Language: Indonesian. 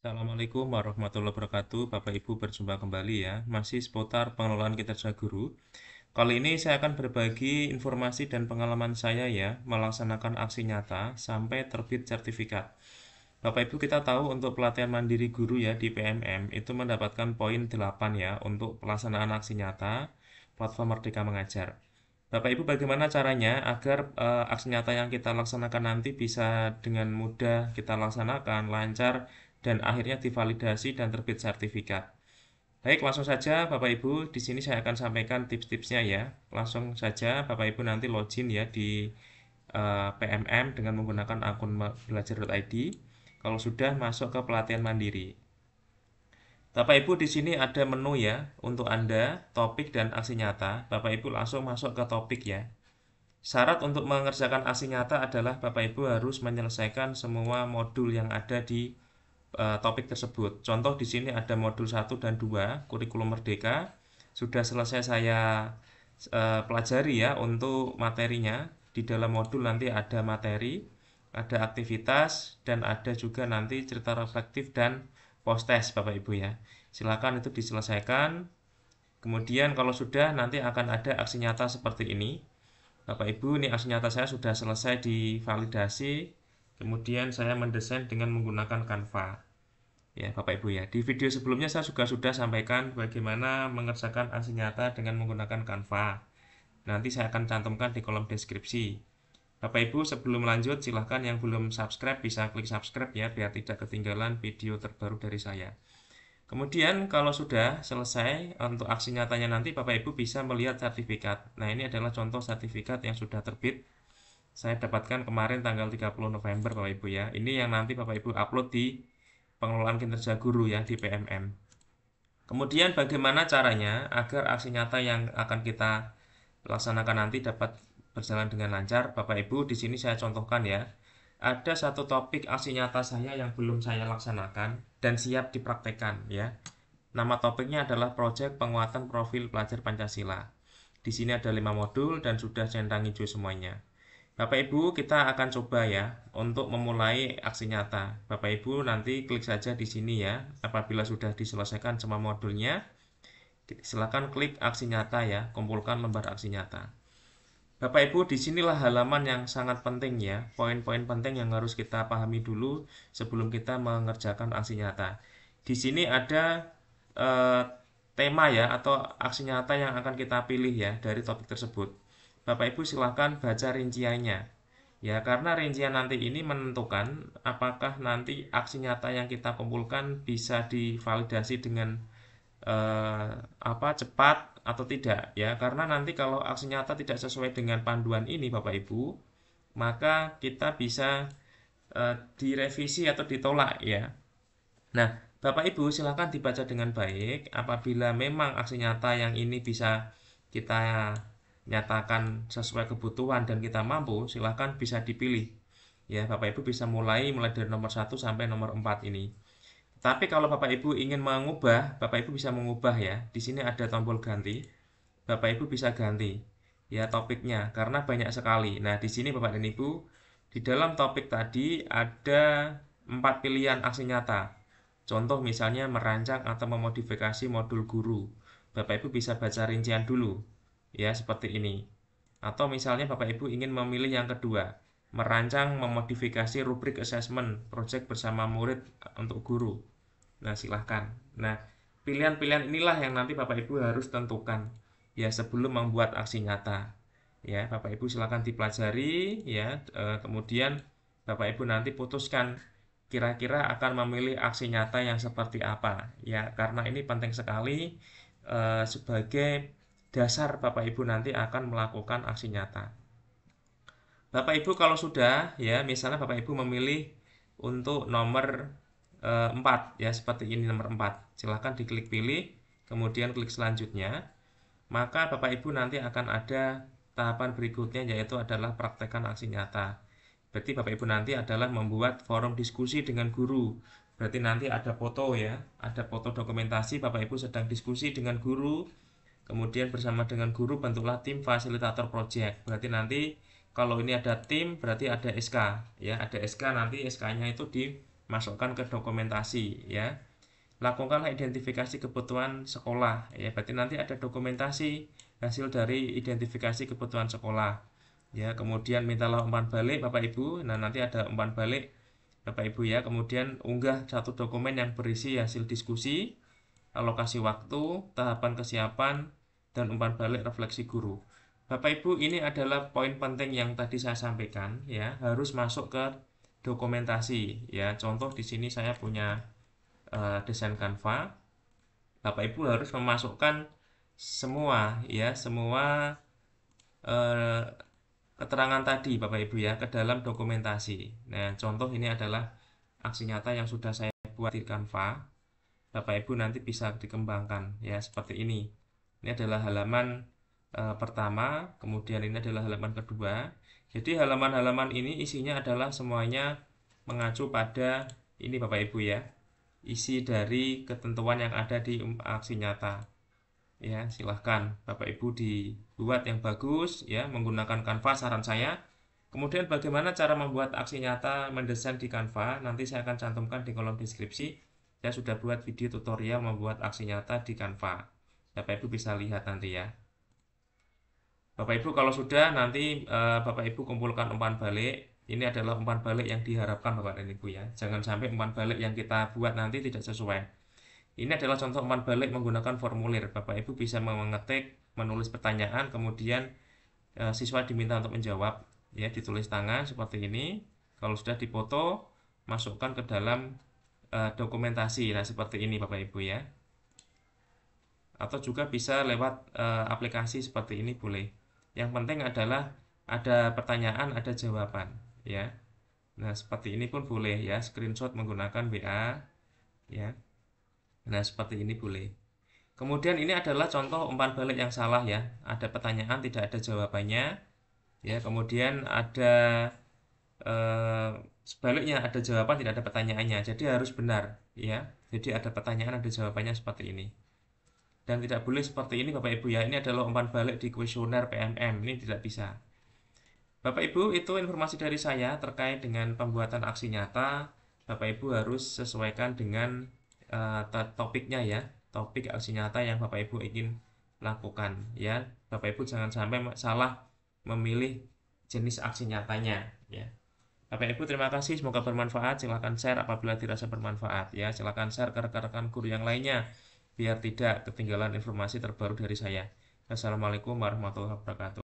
Assalamualaikum warahmatullahi wabarakatuh. Bapak Ibu berjumpa kembali ya. Masih seputar pengelolaan kinerja guru. Kali ini saya akan berbagi informasi dan pengalaman saya ya melaksanakan aksi nyata sampai terbit sertifikat. Bapak Ibu kita tahu untuk pelatihan mandiri guru ya di PMM itu mendapatkan poin 8 ya untuk pelaksanaan aksi nyata platform Merdeka Mengajar. Bapak Ibu bagaimana caranya agar e, aksi nyata yang kita laksanakan nanti bisa dengan mudah kita laksanakan, lancar dan akhirnya divalidasi dan terbit sertifikat. Baik, langsung saja Bapak Ibu, di sini saya akan sampaikan tips-tipsnya ya. Langsung saja Bapak Ibu nanti login ya di eh, PMM dengan menggunakan akun belajar.id. Kalau sudah masuk ke pelatihan mandiri. Bapak Ibu di sini ada menu ya untuk Anda, topik dan aksi nyata. Bapak Ibu langsung masuk ke topik ya. Syarat untuk mengerjakan aksi nyata adalah Bapak Ibu harus menyelesaikan semua modul yang ada di Eh, topik tersebut. Contoh di sini ada modul 1 dan 2 kurikulum merdeka sudah selesai saya uh, pelajari ya untuk materinya. Di dalam modul nanti ada materi, ada aktivitas dan ada juga nanti cerita reflektif dan post test Bapak Ibu ya. Silakan itu diselesaikan. Kemudian kalau sudah nanti akan ada aksi nyata seperti ini. Bapak Ibu, ini aksi nyata saya sudah selesai divalidasi Kemudian saya mendesain dengan menggunakan Canva. Ya, Bapak Ibu ya. Di video sebelumnya saya juga sudah sampaikan bagaimana mengerjakan aksi nyata dengan menggunakan Canva. Nanti saya akan cantumkan di kolom deskripsi. Bapak Ibu sebelum lanjut silahkan yang belum subscribe bisa klik subscribe ya biar tidak ketinggalan video terbaru dari saya. Kemudian kalau sudah selesai untuk aksi nyatanya nanti Bapak Ibu bisa melihat sertifikat. Nah ini adalah contoh sertifikat yang sudah terbit saya dapatkan kemarin tanggal 30 November Bapak Ibu ya. Ini yang nanti Bapak Ibu upload di pengelolaan kinerja guru ya di PMM. Kemudian bagaimana caranya agar aksi nyata yang akan kita laksanakan nanti dapat berjalan dengan lancar? Bapak Ibu di sini saya contohkan ya. Ada satu topik aksi nyata saya yang belum saya laksanakan dan siap dipraktekkan ya. Nama topiknya adalah proyek penguatan profil pelajar Pancasila. Di sini ada lima modul dan sudah centang hijau semuanya. Bapak Ibu, kita akan coba ya untuk memulai aksi nyata. Bapak Ibu nanti klik saja di sini ya. Apabila sudah diselesaikan semua modulnya, silakan klik aksi nyata ya, kumpulkan lembar aksi nyata. Bapak Ibu, disinilah halaman yang sangat penting ya, poin-poin penting yang harus kita pahami dulu sebelum kita mengerjakan aksi nyata. Di sini ada eh, tema ya atau aksi nyata yang akan kita pilih ya dari topik tersebut. Bapak Ibu silahkan baca rinciannya. Ya, karena rincian nanti ini menentukan apakah nanti aksi nyata yang kita kumpulkan bisa divalidasi dengan eh, apa cepat atau tidak ya. Karena nanti kalau aksi nyata tidak sesuai dengan panduan ini Bapak Ibu, maka kita bisa eh, direvisi atau ditolak ya. Nah, Bapak Ibu silahkan dibaca dengan baik apabila memang aksi nyata yang ini bisa kita nyatakan sesuai kebutuhan dan kita mampu, silahkan bisa dipilih. Ya, Bapak Ibu bisa mulai mulai dari nomor 1 sampai nomor 4 ini. Tapi kalau Bapak Ibu ingin mengubah, Bapak Ibu bisa mengubah ya. Di sini ada tombol ganti. Bapak Ibu bisa ganti ya topiknya karena banyak sekali. Nah, di sini Bapak dan Ibu, di dalam topik tadi ada empat pilihan aksi nyata. Contoh misalnya merancang atau memodifikasi modul guru. Bapak Ibu bisa baca rincian dulu ya seperti ini atau misalnya Bapak Ibu ingin memilih yang kedua merancang memodifikasi rubrik assessment project bersama murid e, untuk guru nah silahkan nah pilihan-pilihan inilah yang nanti Bapak Ibu harus tentukan ya sebelum membuat aksi nyata ya Bapak Ibu silahkan dipelajari ya e, kemudian Bapak Ibu nanti putuskan kira-kira akan memilih aksi nyata yang seperti apa ya karena ini penting sekali e, sebagai dasar Bapak Ibu nanti akan melakukan aksi nyata. Bapak Ibu kalau sudah ya misalnya Bapak Ibu memilih untuk nomor e, eh, 4 ya seperti ini nomor 4. Silahkan diklik pilih kemudian klik selanjutnya. Maka Bapak Ibu nanti akan ada tahapan berikutnya yaitu adalah praktekan aksi nyata. Berarti Bapak Ibu nanti adalah membuat forum diskusi dengan guru. Berarti nanti ada foto ya, ada foto dokumentasi Bapak Ibu sedang diskusi dengan guru Kemudian bersama dengan guru bentuklah tim fasilitator project. Berarti nanti kalau ini ada tim berarti ada SK ya, ada SK nanti SK-nya itu dimasukkan ke dokumentasi ya. Lakukanlah identifikasi kebutuhan sekolah ya. Berarti nanti ada dokumentasi hasil dari identifikasi kebutuhan sekolah. Ya, kemudian mintalah umpan balik Bapak Ibu. Nah, nanti ada umpan balik Bapak Ibu ya. Kemudian unggah satu dokumen yang berisi hasil diskusi, alokasi waktu, tahapan kesiapan, dan umpan balik refleksi guru. Bapak Ibu, ini adalah poin penting yang tadi saya sampaikan ya, harus masuk ke dokumentasi ya. Contoh di sini saya punya uh, desain Canva. Bapak Ibu harus memasukkan semua ya, semua uh, keterangan tadi Bapak Ibu ya ke dalam dokumentasi. Nah, contoh ini adalah aksi nyata yang sudah saya buat di Canva. Bapak Ibu nanti bisa dikembangkan ya seperti ini. Ini adalah halaman e, pertama, kemudian ini adalah halaman kedua. Jadi halaman-halaman ini isinya adalah semuanya mengacu pada ini Bapak Ibu ya. Isi dari ketentuan yang ada di aksi nyata. Ya, silahkan Bapak Ibu dibuat yang bagus ya menggunakan Canva saran saya. Kemudian bagaimana cara membuat aksi nyata mendesain di Canva? Nanti saya akan cantumkan di kolom deskripsi. Saya sudah buat video tutorial membuat aksi nyata di Canva. Bapak Ibu bisa lihat nanti ya. Bapak Ibu kalau sudah nanti uh, Bapak Ibu kumpulkan umpan balik. Ini adalah umpan balik yang diharapkan Bapak dan Ibu ya. Jangan sampai umpan balik yang kita buat nanti tidak sesuai. Ini adalah contoh umpan balik menggunakan formulir. Bapak Ibu bisa mengetik, menulis pertanyaan, kemudian e, siswa diminta untuk menjawab. Ya, ditulis tangan seperti ini. Kalau sudah dipoto, masukkan ke dalam e, dokumentasi. Nah, seperti ini Bapak Ibu ya atau juga bisa lewat e, aplikasi seperti ini boleh. Yang penting adalah ada pertanyaan, ada jawaban, ya. Nah, seperti ini pun boleh ya, screenshot menggunakan WA ya. Nah, seperti ini boleh. Kemudian ini adalah contoh umpan balik yang salah ya. Ada pertanyaan tidak ada jawabannya. Ya, kemudian ada e, sebaliknya ada jawaban tidak ada pertanyaannya. Jadi harus benar ya. Jadi ada pertanyaan ada jawabannya seperti ini dan tidak boleh seperti ini Bapak Ibu ya. Ini adalah umpan balik di kuesioner PMM. Ini tidak bisa. Bapak Ibu, itu informasi dari saya terkait dengan pembuatan aksi nyata. Bapak Ibu harus sesuaikan dengan uh, topiknya ya, topik aksi nyata yang Bapak Ibu ingin lakukan ya. Bapak Ibu jangan sampai salah memilih jenis aksi nyatanya ya. Bapak Ibu terima kasih semoga bermanfaat. Silahkan share apabila dirasa bermanfaat ya. Silahkan share ke rekan-rekan guru yang lainnya biar tidak ketinggalan informasi terbaru dari saya. Assalamualaikum warahmatullahi wabarakatuh.